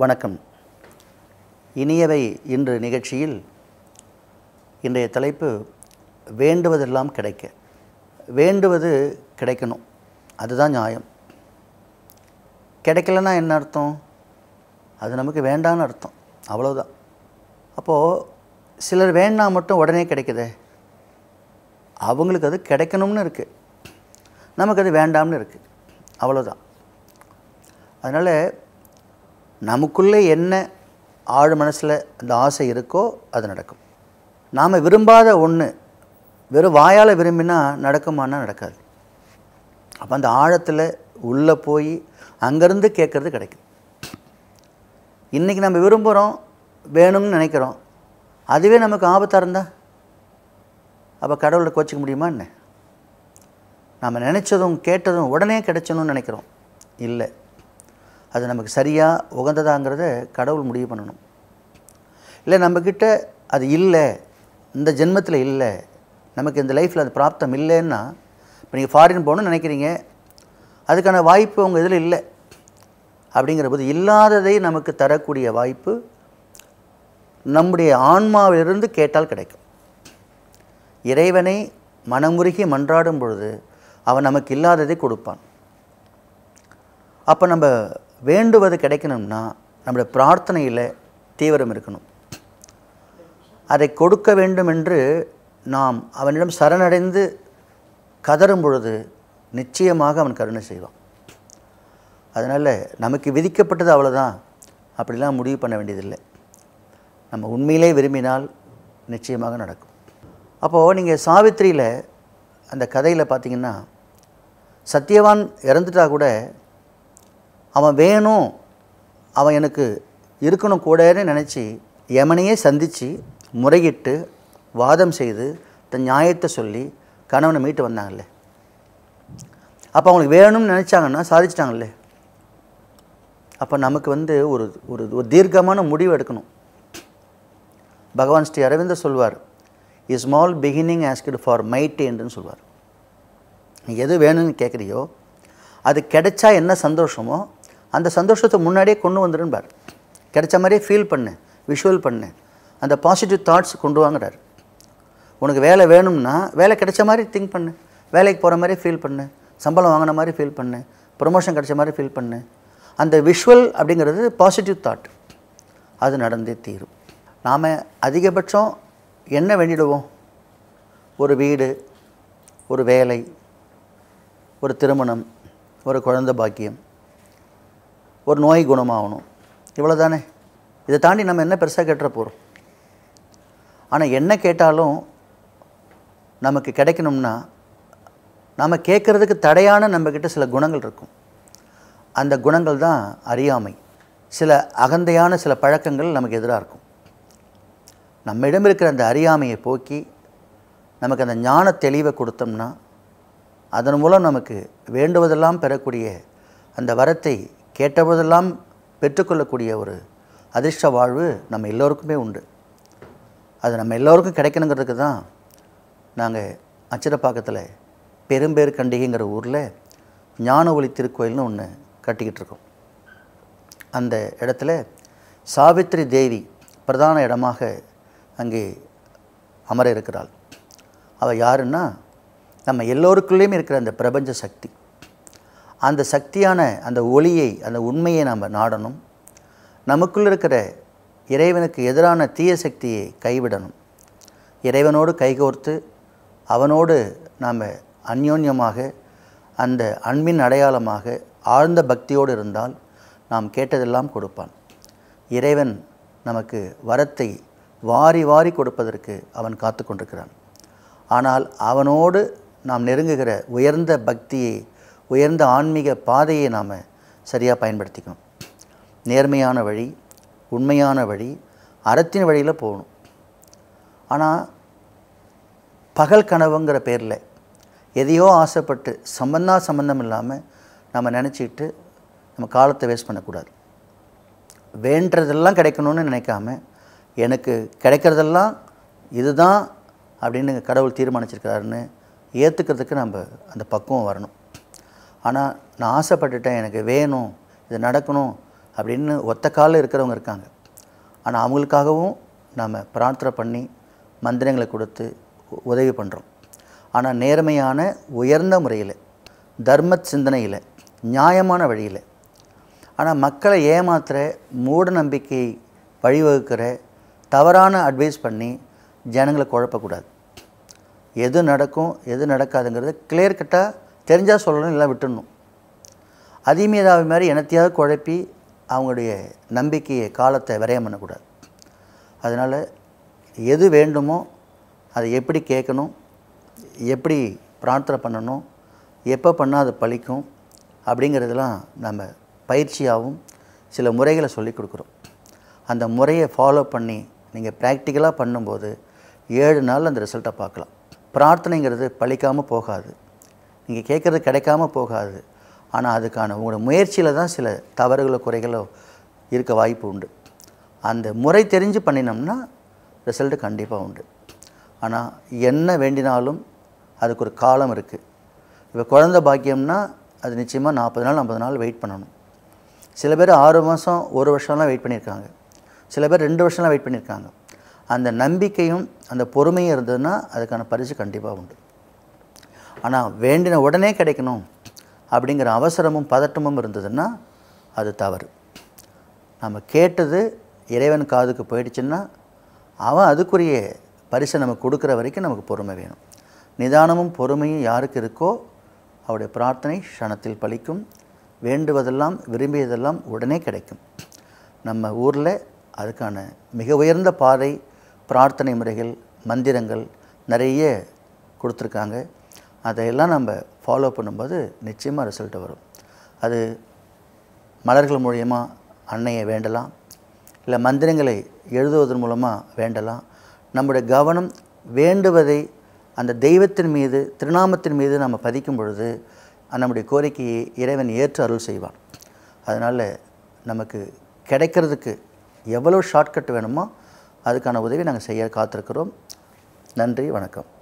வணக்கம் இனியவை இன்று நிகழ்ச்சியில் இன்றைய தலைப்பு வேண்டுவதெல்லாம் கிடைக்க வேண்டுவது கிடைக்கணும் அதுதான் நியாயம் கிடைக்கலன்னா என்ன அர்த்தம் அது நமக்கு வேண்டான்னு அர்த்தம் அவ்வளோதான் அப்போது சிலர் வேணா மட்டும் உடனே கிடைக்குதே அவங்களுக்கு அது கிடைக்கணும்னு இருக்குது நமக்கு அது வேண்டாம்னு இருக்குது அவ்வளோதான் அதனால் நமக்குள்ளே என்ன ஆழ் மனசில் அந்த ஆசை இருக்கோ அது நடக்கும் நாம் விரும்பாத ஒன்று வெறும் வாயால் விரும்பினா நடக்குமானா நடக்காது அப்போ அந்த ஆழத்தில் உள்ளே போய் அங்கேருந்து கேட்குறது கிடைக்கும் இன்றைக்கி நம்ம விரும்புகிறோம் வேணும்னு நினைக்கிறோம் அதுவே நமக்கு ஆபத்தாக இருந்தால் அப்போ கடவுளை கோச்சிக்க முடியுமா என்ன நம்ம நினச்சதும் கேட்டதும் உடனே கிடைச்சணும்னு நினைக்கிறோம் இல்லை அது நமக்கு சரியாக உகந்ததாங்கிறத கடவுள் முடிவு பண்ணணும் இல்லை நம்மக்கிட்ட அது இல்லை இந்த ஜென்மத்தில் இல்லை நமக்கு இந்த லைஃப்பில் அது பிராப்தம் இல்லைன்னா இப்போ நீங்கள் ஃபாரின் போகணும்னு நினைக்கிறீங்க அதுக்கான வாய்ப்பு உங்கள் இதில் இல்லை அப்படிங்கிற போது இல்லாததை நமக்கு தரக்கூடிய வாய்ப்பு நம்முடைய ஆன்மாவிலிருந்து கேட்டால் கிடைக்கும் இறைவனை மனமுருகி மன்றாடும் பொழுது அவன் நமக்கு இல்லாததை கொடுப்பான் அப்போ நம்ம வேண்டுவது கிடைக்கணும்னா நம்முடைய பிரார்த்தனையில் தீவிரம் இருக்கணும் அதை கொடுக்க வேண்டும் என்று நாம் அவனிடம் சரணடைந்து கதறும் பொழுது நிச்சயமாக அவன் கருணை செய்வான் அதனால் நமக்கு விதிக்கப்பட்டது அவ்வளோதான் அப்படிலாம் முடிவு பண்ண வேண்டியதில்லை நம்ம உண்மையிலே விரும்பினால் நிச்சயமாக நடக்கும் அப்போது நீங்கள் சாவித்திரியில் அந்த கதையில் பார்த்தீங்கன்னா சத்யவான் இறந்துட்டா கூட அவன் வேணும் அவன் எனக்கு இருக்கணும் கூடன்னு நினச்சி யமனையே சந்தித்து முறையிட்டு வாதம் செய்து தன் நியாயத்தை சொல்லி கணவனை மீட்டு வந்தாங்கல்ல அப்போ அவங்களுக்கு வேணும்னு நினச்சாங்கன்னா சாதிச்சிட்டாங்கல்ல அப்போ நமக்கு வந்து ஒரு ஒரு ஒரு தீர்க்கமான முடிவு எடுக்கணும் பகவான் ஸ்ரீ அரவிந்தர் சொல்வார் a small beginning asked for might என்றுன்னு சொல்வார் நீ எது வேணும்னு கேட்குறியோ அது கிடைச்சா என்ன சந்தோஷமோ அந்த சந்தோஷத்தை முன்னாடியே கொண்டு வந்துடும்பார் கிடைச்ச மாதிரியே ஃபீல் பண்ணு விஷுவல் பண்ணு அந்த பாசிட்டிவ் தாட்ஸ் கொண்டு வாங்குறார் உனக்கு வேலை வேணும்னா வேலை கிடைச்ச மாதிரி திங்க் பண்ணு வேலைக்கு போகிற மாதிரி ஃபீல் பண்ணு சம்பளம் வாங்கின மாதிரி ஃபீல் பண்ணு ப்ரொமோஷன் கிடைச்ச மாதிரி ஃபீல் பண்ணு அந்த விஷுவல் அப்படிங்கிறது பாசிட்டிவ் தாட் அது நடந்தே தீரும் நாம் அதிகபட்சம் என்ன வேண்டிடுவோம் ஒரு வீடு ஒரு வேலை ஒரு திருமணம் ஒரு குழந்த பாக்கியம் ஒரு நோய் குணமாகணும் இவ்வளோ தானே இதை தாண்டி நம்ம என்ன பெருசாக கேட்டுற போகிறோம் ஆனால் என்ன கேட்டாலும் நமக்கு கிடைக்கணும்னா நாம் கேட்குறதுக்கு தடையான நம்மக்கிட்ட சில குணங்கள் இருக்கும் அந்த குணங்கள் தான் அறியாமை சில அகந்தையான சில பழக்கங்கள் நமக்கு எதிராக இருக்கும் நம்மிடம் இருக்கிற அந்த அறியாமையை போக்கி நமக்கு அந்த ஞான தெளிவை கொடுத்தோம்னா அதன் மூலம் நமக்கு வேண்டுவதெல்லாம் பெறக்கூடிய அந்த வரத்தை கேட்டபோதெல்லாம் பெற்றுக்கொள்ளக்கூடிய ஒரு அதிர்ஷ்ட வாழ்வு நம்ம எல்லோருக்குமே உண்டு அது நம்ம எல்லோருக்கும் கிடைக்கணுங்கிறதுக்கு தான் நாங்கள் அச்சிரப்பாக்கத்தில் பெரும்பேர் கண்டிகைங்கிற ஊரில் ஞான ஒளி திருக்கோயில்னு ஒன்று கட்டிக்கிட்டு இருக்கோம் அந்த இடத்துல சாவித்ரி தேவி பிரதான இடமாக அங்கே அமர இருக்கிறாள் அவள் யாருன்னா நம்ம எல்லோருக்குள்ளேயும் இருக்கிற அந்த பிரபஞ்ச சக்தி அந்த சக்தியான அந்த ஒளியை அந்த உண்மையை நாம் நாடணும் நமக்குள் இருக்கிற இறைவனுக்கு எதிரான தீய சக்தியை கைவிடணும் இறைவனோடு கைகோர்த்து அவனோடு நாம் அந்யோன்யமாக அந்த அன்பின் அடையாளமாக ஆழ்ந்த பக்தியோடு இருந்தால் நாம் கேட்டதெல்லாம் கொடுப்பான் இறைவன் நமக்கு வரத்தை வாரி வாரி கொடுப்பதற்கு அவன் காத்து கொண்டிருக்கிறான் ஆனால் அவனோடு நாம் நெருங்குகிற உயர்ந்த பக்தியை உயர்ந்த ஆன்மீக பாதையை நாம் சரியாக பயன்படுத்திக்கணும் நேர்மையான வழி உண்மையான வழி அறத்தின் வழியில் போகணும் ஆனால் பகல் கனவுங்கிற பேரில் எதையோ ஆசைப்பட்டு சம்பந்தா சம்பந்தம் இல்லாமல் நம்ம நினச்சிக்கிட்டு நம்ம காலத்தை வேஸ்ட் பண்ணக்கூடாது வேண்டதெல்லாம் கிடைக்கணும்னு நினைக்காம எனக்கு கிடைக்கிறதெல்லாம் இதுதான் அப்படின்னு கடவுள் தீர்மானிச்சிருக்கிறாருன்னு ஏற்றுக்கிறதுக்கு நம்ம அந்த பக்குவம் வரணும் ஆனால் நான் ஆசைப்பட்டுட்டேன் எனக்கு வேணும் இது நடக்கணும் அப்படின்னு ஒத்த காலில் இருக்கிறவங்க இருக்காங்க ஆனால் அவங்களுக்காகவும் நாம் பிரார்த்தனை பண்ணி மந்திரங்களை கொடுத்து உதவி பண்ணுறோம் ஆனால் நேர்மையான உயர்ந்த முறையில் தர்ம சிந்தனையில் நியாயமான வழியில் ஆனால் மக்களை ஏமாத்துகிற மூட நம்பிக்கை வழிவகுக்கிற தவறான அட்வைஸ் பண்ணி ஜனங்களை குழப்பக்கூடாது எது நடக்கும் எது நடக்காதுங்கிறது கிளியர் கட்டாக தெரிஞ்சால் சொல்லணும் இல்லை விட்டுடணும் அதிமீதாவை மாதிரி எனத்தையாவது குழப்பி அவங்களுடைய நம்பிக்கையை காலத்தை விரயம் பண்ணக்கூடாது அதனால் எது வேண்டுமோ அதை எப்படி கேட்கணும் எப்படி பிரார்த்தனை பண்ணணும் எப்போ பண்ணால் அது பழிக்கும் அப்படிங்கிறதெல்லாம் நம்ம பயிற்சியாகவும் சில முறைகளை சொல்லிக் கொடுக்குறோம் அந்த முறையை ஃபாலோ பண்ணி நீங்கள் ப்ராக்டிக்கலாக பண்ணும்போது ஏழு நாள் அந்த ரிசல்ட்டை பார்க்கலாம் பிரார்த்தனைங்கிறது பழிக்காமல் போகாது நீங்கள் கேட்குறது கிடைக்காம போகாது ஆனால் அதுக்கான உங்களோட முயற்சியில் தான் சில தவறுகளோ குறைகளோ இருக்க வாய்ப்பு உண்டு அந்த முறை தெரிஞ்சு பண்ணினோம்னா ரிசல்ட்டு கண்டிப்பாக உண்டு ஆனால் என்ன வேண்டினாலும் அதுக்கு ஒரு காலம் இருக்குது இப்போ குழந்த பாக்கியம்னா அது நிச்சயமாக நாற்பது நாள் ஐம்பது நாள் வெயிட் பண்ணணும் சில பேர் ஆறு மாதம் ஒரு வருஷம்லாம் வெயிட் பண்ணியிருக்காங்க சில பேர் ரெண்டு வருஷம்லாம் வெயிட் பண்ணியிருக்காங்க அந்த நம்பிக்கையும் அந்த பொறுமையும் இருந்ததுன்னா அதுக்கான பரிசு கண்டிப்பாக உண்டு ஆனால் வேண்டின உடனே கிடைக்கணும் அப்படிங்கிற அவசரமும் பதட்டமும் இருந்ததுன்னா அது தவறு நம்ம கேட்டது இறைவன் காதுக்கு போயிடுச்சுன்னா அவன் அதுக்குரிய பரிசை நமக்கு கொடுக்குற வரைக்கும் நமக்கு பொறுமை வேணும் நிதானமும் பொறுமையும் யாருக்கு இருக்கோ அவருடைய பிரார்த்தனை க்ஷணத்தில் பலிக்கும் வேண்டுவதெல்லாம் விரும்பியதெல்லாம் உடனே கிடைக்கும் நம்ம ஊரில் அதுக்கான மிக உயர்ந்த பாதை பிரார்த்தனை முறைகள் மந்திரங்கள் நிறைய கொடுத்துருக்காங்க அதையெல்லாம் நம்ம ஃபாலோ பண்ணும்போது நிச்சயமாக ரிசல்ட் வரும் அது மலர்கள் மூலியமாக அன்னையை வேண்டலாம் இல்லை மந்திரங்களை எழுதுவதன் மூலமாக வேண்டலாம் நம்முடைய கவனம் வேண்டுவதை அந்த தெய்வத்தின் மீது திருநாமத்தின் மீது நம்ம பதிக்கும் பொழுது நம்முடைய கோரிக்கையை இறைவன் ஏற்று அருள் செய்வான் அதனால் நமக்கு கிடைக்கிறதுக்கு எவ்வளோ ஷார்ட்கட் வேணுமோ அதுக்கான உதவி நாங்கள் செய்ய காத்திருக்கிறோம் நன்றி வணக்கம்